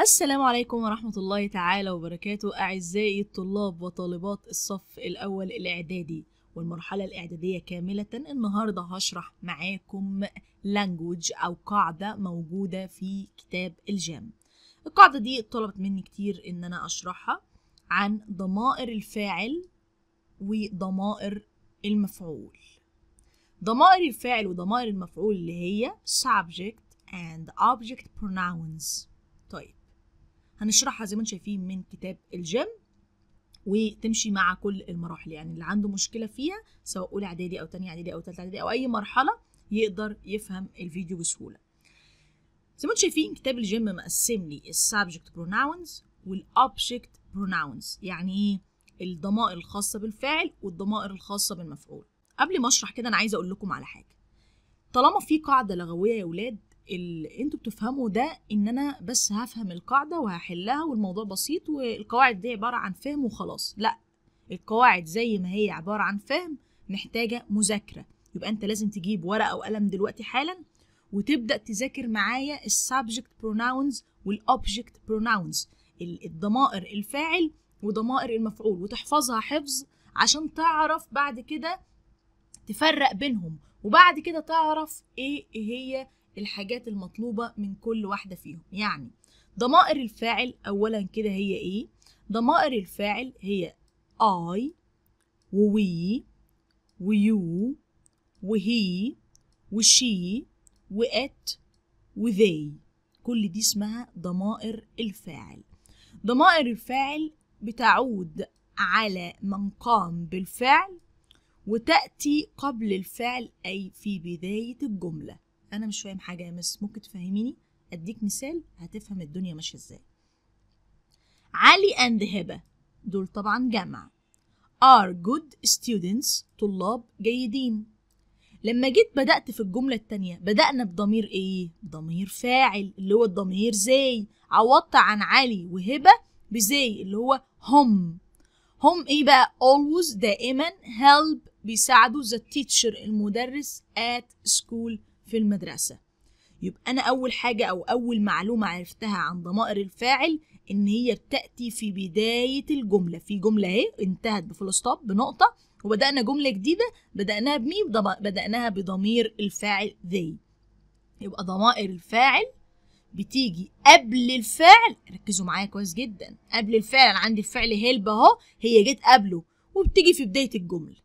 السلام عليكم ورحمة الله تعالى وبركاته أعزائي الطلاب وطالبات الصف الأول الإعدادي والمرحلة الإعدادية كاملة النهاردة هشرح معاكم لانجوج أو قاعدة موجودة في كتاب الجام القاعدة دي طلبت مني كتير إن أنا أشرحها عن ضمائر الفاعل وضمائر المفعول ضمائر الفاعل وضمائر المفعول اللي هي subject and object pronouns طيب هنشرحها زي ما انتم شايفين من كتاب الجيم وتمشي مع كل المراحل يعني اللي عنده مشكله فيها سواء اولى اعدادي او ثانيه اعدادي او ثالثه اعدادي او اي مرحله يقدر يفهم الفيديو بسهوله زي ما انتم شايفين كتاب الجيم مقسم لي السبجكت بروناونز والاوبجكت بروناونز يعني ايه الضمائر الخاصه بالفاعل والضمائر الخاصه بالمفعول قبل ما اشرح كده انا عايزه اقول لكم على حاجه طالما في قاعده لغويه يا ولاد اللي انتوا بتفهموا ده ان انا بس هفهم القاعده وهحلها والموضوع بسيط والقواعد دي عباره عن فهم وخلاص لا القواعد زي ما هي عباره عن فهم محتاجه مذاكره يبقى انت لازم تجيب ورقه وقلم دلوقتي حالا وتبدا تذاكر معايا السبجكت بروناونز والاوبجكت بروناونز الضمائر الفاعل وضمائر المفعول وتحفظها حفظ عشان تعرف بعد كده تفرق بينهم وبعد كده تعرف ايه هي الحاجات المطلوبة من كل واحدة فيهم يعني ضمائر الفاعل أولا كده هي إيه؟ ضمائر الفاعل هي I و we و you و he و she و it و they كل دي اسمها ضمائر الفاعل ضمائر الفاعل بتعود على من قام بالفعل وتأتي قبل الفعل أي في بداية الجملة انا مش فاهم حاجه يا مس ممكن تفهميني اديك مثال هتفهم الدنيا ماشيه ازاي علي اند هبه دول طبعا جمع are good students طلاب جيدين لما جيت بدأت في الجملة التانية بدأنا بضمير إيه؟ ضمير فاعل اللي هو الضمير زي عوضت عن علي وهبة بزي اللي هو هم هم إيه بقى؟ always دائما help بيساعدوا the teacher المدرس at school في المدرسة يبقى أنا أول حاجة أو أول معلومة عرفتها عن ضمائر الفاعل إن هي بتأتي في بداية الجملة في جملة أهي انتهت بفول ستوب بنقطة وبدأنا جملة جديدة بدأناها بمين بدأناها بضمير الفاعل ذي يبقى ضمائر الفاعل بتيجي قبل الفعل ركزوا معايا كويس جدا قبل الفعل أنا عندي الفعل هيلب أهو هي جت قبله وبتيجي في بداية الجملة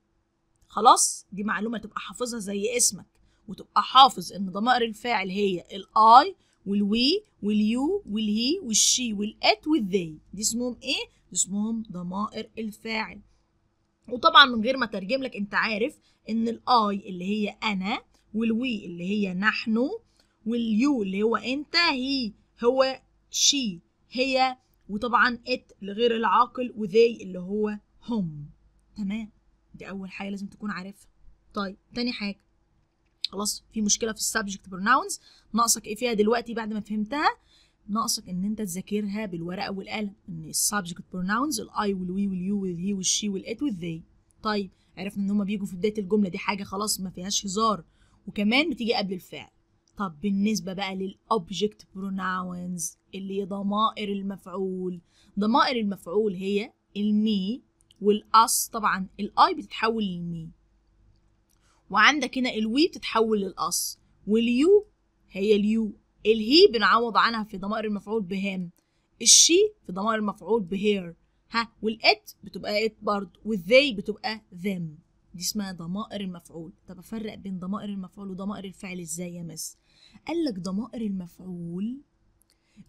خلاص دي معلومة تبقى حافظها زي اسمك وتبقى حافظ ان ضمائر الفاعل هي الاي والوي واليو والهي والشي والات والذي دي اسمهم ايه دي اسمهم ضمائر الفاعل وطبعا من غير ما اترجم لك انت عارف ان الاي اللي هي انا والوي اللي هي نحن واليو اللي هو انت هي هو شي هي وطبعا ات لغير العاقل وذي اللي هو هم تمام دي اول حاجه لازم تكون عارفها طيب تاني حاجه خلاص في مشكله في السبجكت بروناونز ناقصك ايه فيها دلوقتي بعد ما فهمتها ناقصك ان انت تذاكرها بالورقه والقلم ان السبجكت بروناونز الاي والوي واليو والهي والشي والات والذي طيب عرفنا ان هما بيجوا في بدايه الجمله دي حاجه خلاص ما فيهاش هزار وكمان بتيجي قبل الفعل طب بالنسبة بقى للأوبجكت بروناونز اللي هي ضمائر المفعول ضمائر المفعول هي المي والأس طبعا الأي بتتحول للمي وعندك هنا الوي بتتحول للأص واليو هي اليو الهي بنعوض عنها في ضمائر المفعول بهام الشي في ضمائر المفعول بهير ها والات بتبقى ات برضه والذي بتبقى ذم دي اسمها ضمائر المفعول طب افرق بين ضمائر المفعول وضمائر الفعل ازاي يا مس قال لك ضمائر المفعول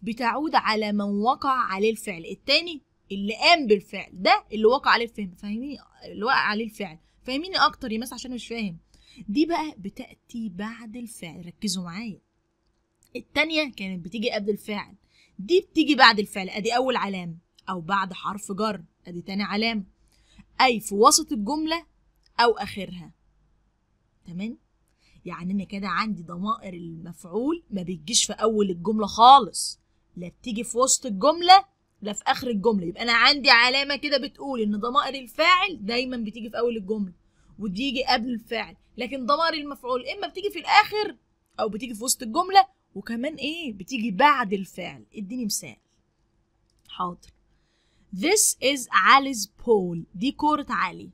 بتعود على من وقع عليه الفعل التاني اللي قام بالفعل ده اللي وقع عليه الفهم فاهميني اللي وقع عليه الفعل فاهميني اكتر يا مس عشان مش فاهم دي بقى بتأتي بعد الفعل ركزوا معايا التانية كانت بتيجي قبل الفعل دي بتيجي بعد الفعل ادي اول علامة او بعد حرف جر ادي تاني علامة اي في وسط الجملة او اخرها تمام يعني انا كده عندي ضمائر المفعول ما بتجيش في اول الجملة خالص لا بتيجي في وسط الجملة لا في اخر الجملة يبقى انا عندي علامة كده بتقول ان ضمائر الفاعل دايما بتيجي في اول الجملة وتيجي قبل الفعل لكن ضمائر المفعول اما بتيجي في الاخر او بتيجي في وسط الجمله وكمان ايه بتيجي بعد الفعل اديني مثال حاضر This is Ali's pole دي كورة علي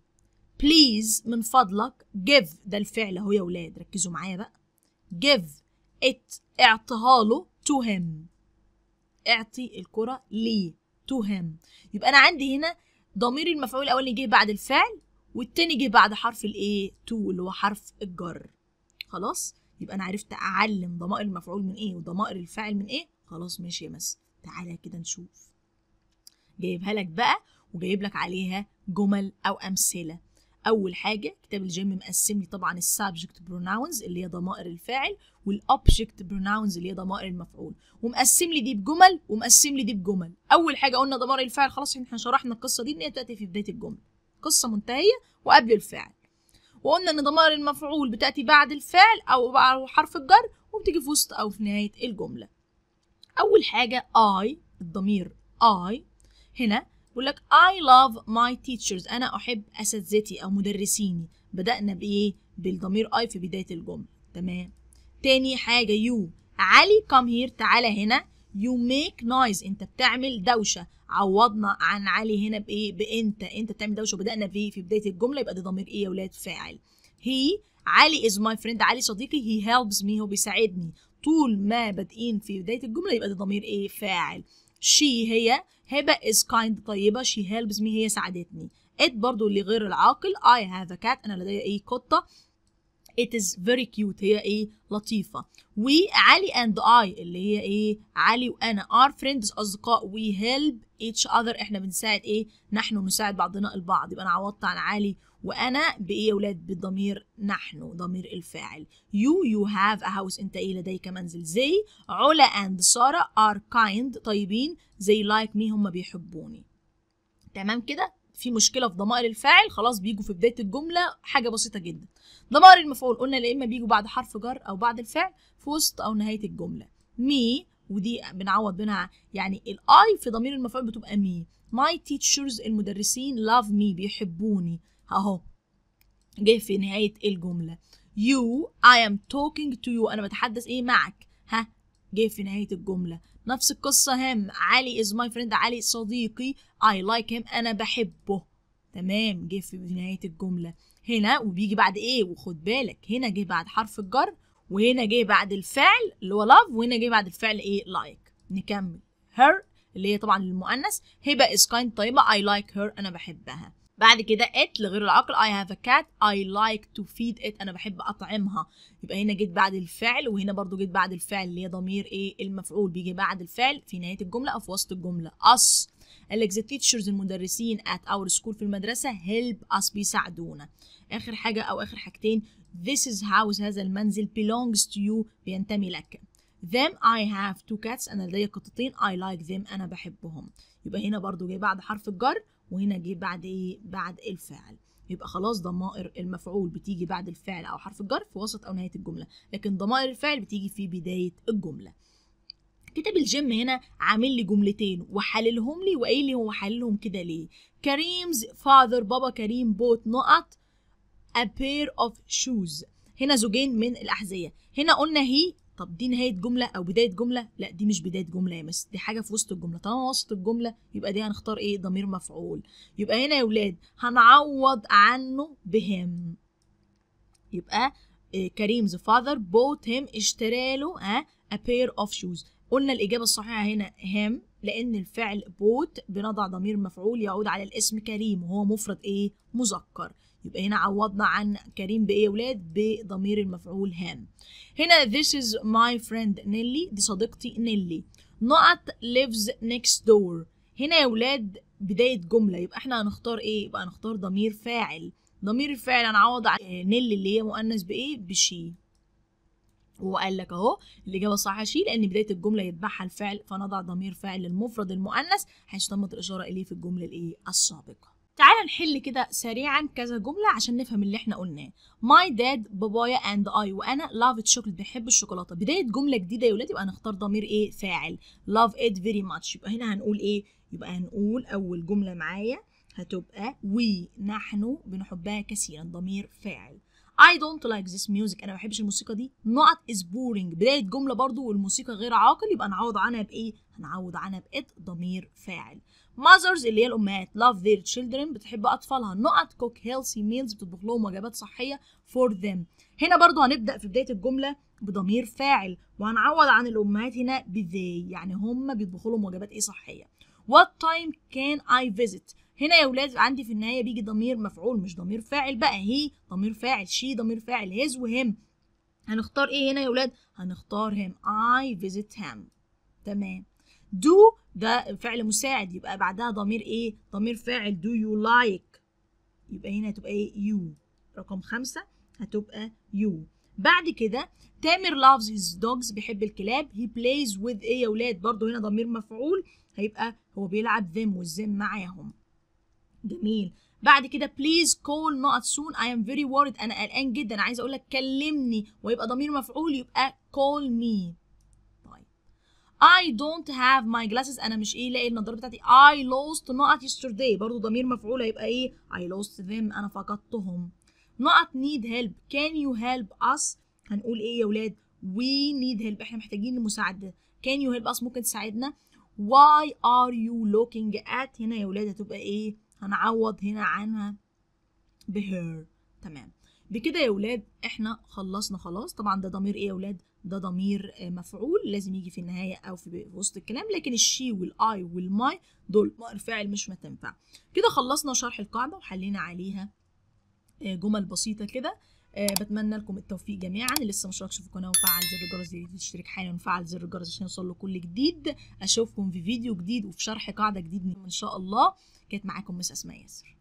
Please من فضلك give ده الفعل اهو يا ولاد ركزوا معايا بقى give it اعطها له to him اعطي الكرة ليه to him يبقى انا عندي هنا ضمير المفعول اللي جه بعد الفعل والتاني جه بعد حرف الايه تو اللي هو حرف الجر خلاص يبقى انا عرفت اعلم ضمائر المفعول من ايه وضمائر الفاعل من ايه خلاص ماشي يا مس تعالى كده نشوف جايبها لك بقى وجايب لك عليها جمل او امثله اول حاجه كتاب الجيم مقسم لي طبعا السبجكت بروناونز اللي هي ضمائر الفاعل والاوبجكت بروناونز اللي هي ضمائر المفعول ومقسم لي دي بجمل ومقسم لي دي بجمل اول حاجه قلنا ضمائر الفاعل خلاص احنا شرحنا القصه دي ان هي بتاتي في بدايه الجمله قصة منتهية وقبل الفعل وقلنا ان ضمائر المفعول بتأتي بعد الفعل أو حرف الجر وبتيجي في وسط أو في نهاية الجملة أول حاجة I الضمير I هنا بيقول لك I love my teachers أنا أحب أساتذتي أو مدرسيني بدأنا بإيه؟ بالضمير I في بداية الجملة تمام تاني حاجة you علي come here تعالى هنا you make noise أنت بتعمل دوشة عوضنا عن علي هنا بايه بانت انت بتعمل دوشه وبدانا في في بدايه الجمله يبقى ده ضمير ايه يا ولاد فاعل هي علي از ماي فريند علي صديقي هي هيلبس مي هو بيساعدني طول ما بادئين في بدايه الجمله يبقى ده ضمير ايه فاعل شي هي هبه از كايند طيبه شي هيلبس مي هي ساعدتني ات برضو لغير العاقل اي هاف ا كات انا لدي ايه قطه it is very cute هي ايه لطيفة وعلي and I اللي هي ايه علي وانا are friends اصدقاء we help each other احنا بنساعد ايه نحن نساعد بعضنا البعض يبقى انا عوضت عن علي وانا بايه يا ولاد بالضمير نحن ضمير الفاعل you you have a house انت ايه لديك منزل زي علا and سارة are kind طيبين زي like me هم بيحبوني تمام كده في مشكله في ضمائر الفاعل خلاص بيجوا في بدايه الجمله حاجه بسيطه جدا ضمائر المفعول قلنا يا اما بيجوا بعد حرف جر او بعد الفعل في وسط او نهايه الجمله مي ودي بنعوض بينها يعني الاي في ضمير المفعول بتبقى مي ماي تيتشرز المدرسين لاف مي بيحبوني اهو جه في نهايه الجمله يو اي ام توكينج تو يو انا بتحدث ايه معك ها جه في نهايه الجمله نفس القصة هم علي از ماي friend علي صديقي اي لايك هيم انا بحبه تمام جه في نهاية الجملة هنا وبيجي بعد ايه وخد بالك هنا جه بعد حرف الجر وهنا جه بعد الفعل اللي هو لاف وهنا جه بعد الفعل ايه لايك like. نكمل هير اللي هي طبعا للمؤنث هبه از kind طيبه اي لايك هير انا بحبها بعد كده ات لغير العقل I have a cat I like to feed it أنا بحب أطعمها يبقى هنا جيت بعد الفعل وهنا برضو جيت بعد الفعل اللي هي ضمير إيه المفعول بيجي بعد الفعل في نهاية الجملة أو في وسط الجملة us قالك the teachers المدرسين at our school في المدرسة help us بيساعدونا آخر حاجة أو آخر حاجتين this is house هذا المنزل belongs to you بينتمي لك them I have two cats أنا لدي قطتين I like them أنا بحبهم يبقى هنا برضو جاي بعد حرف الجر وهنا جه بعد ايه بعد الفعل يبقى خلاص ضمائر المفعول بتيجي بعد الفعل او حرف الجر في وسط او نهايه الجمله لكن ضمائر الفعل بتيجي في بدايه الجمله كتاب الجيم هنا عامل لي جملتين وحللهم لي وقايل لي هو حللهم كده ليه كريمز فاذر بابا كريم بوت نقط a pair of shoes هنا زوجين من الأحذية هنا قلنا هي طب دي نهايه جمله او بدايه جمله لا دي مش بدايه جمله يا مس دي حاجه في وسط الجمله طالما وسط الجمله يبقى دي هنختار ايه ضمير مفعول يبقى هنا يا ولاد هنعوض عنه بهم يبقى آه، كريم the father bought him اشترى له a, آه، a pair of shoes قلنا الإجابة الصحيحة هنا هم لأن الفعل بوت بنضع ضمير مفعول يعود على الاسم كريم وهو مفرد إيه؟ مذكر يبقى هنا عوضنا عن كريم بايه يا ولاد بضمير المفعول هان هنا this is my friend نيلي دي صديقتي نيلي نقط lives next door هنا يا ولاد بداية جملة يبقى احنا هنختار ايه يبقى هنختار ضمير فاعل ضمير الفاعل هنعوض عن آه، نيلي اللي هي مؤنث بايه بشي وقال لك اهو الاجابه صح شي لان بدايه الجمله يتبعها الفعل فنضع ضمير فاعل للمفرد المؤنث حيث تمت الاشاره اليه في الجمله الايه السابقه تعال نحل كده سريعا كذا جملة عشان نفهم اللي احنا قلناه ماي داد بابايا اند اي وانا لاف الشوكليت بنحب الشوكولاتة بداية جملة جديدة يا ولادي يبقى هنختار ضمير ايه فاعل لاف ات فيري ماتش يبقى هنا هنقول ايه يبقى هنقول اول جملة معايا هتبقى وي نحن بنحبها كثيرا ضمير فاعل I don't like this music انا ما بحبش الموسيقى دي not is boring بدايه جمله برضو والموسيقى غير عاقل يبقى نعوض عنها بايه هنعوض عنها بإت ضمير فاعل mothers اللي هي الامهات love their children بتحب اطفالها not cook healthy meals بتطبخ لهم وجبات صحيه for them هنا برضو هنبدا في بدايه الجمله بضمير فاعل وهنعوض عن الامهات هنا بذي يعني هم بيطبخوا لهم وجبات ايه صحيه what time can I visit هنا يا ولاد عندي في النهايه بيجي ضمير مفعول مش ضمير فاعل بقى هي ضمير فاعل شي ضمير فاعل هيز وهم هنختار ايه هنا يا ولاد هنختار هم اي فيزيت هم تمام دو ده فعل مساعد يبقى بعدها ضمير ايه ضمير فاعل دو يو لايك يبقى هنا هتبقى ايه يو رقم خمسة هتبقى يو بعد كده تامر لافز هيز دوجز بيحب الكلاب هي بلايز وذ ايه يا ولاد برضه هنا ضمير مفعول هيبقى هو بيلعب ذم والذم معاهم جميل بعد كده بليز كول نوت سون اي ام فيري worried انا قلقان جدا عايز اقول لك كلمني ويبقى ضمير مفعول يبقى كول مي طيب I don't have my glasses انا مش ايه لاقي النضاره بتاعتي I lost not yesterday برضو ضمير مفعول هيبقى ايه I lost them انا فقدتهم not need help can you help us هنقول ايه يا ولاد we need help احنا محتاجين المساعده can you help us ممكن تساعدنا why are you looking at هنا يا ولاد هتبقى ايه هنعوض هنا عنها بهير تمام بكده يا ولاد احنا خلصنا خلاص طبعا ده ضمير ايه يا ولاد ده ضمير آه، مفعول لازم يجي في النهايه او في وسط الكلام لكن الشي والاي والماي دول فاعل مش ما تنفع كده خلصنا شرح القاعده وحلينا عليها آه، جمل بسيطه كده آه، بتمنى لكم التوفيق جميعا اللي لسه مشتركش في القناه وفعل زر الجرس تشترك حالا وفعل زر الجرس عشان يوصل له كل جديد اشوفكم في فيديو جديد وفي شرح قاعده جديد ان شاء الله كانت معاكم مس اسماء ياسر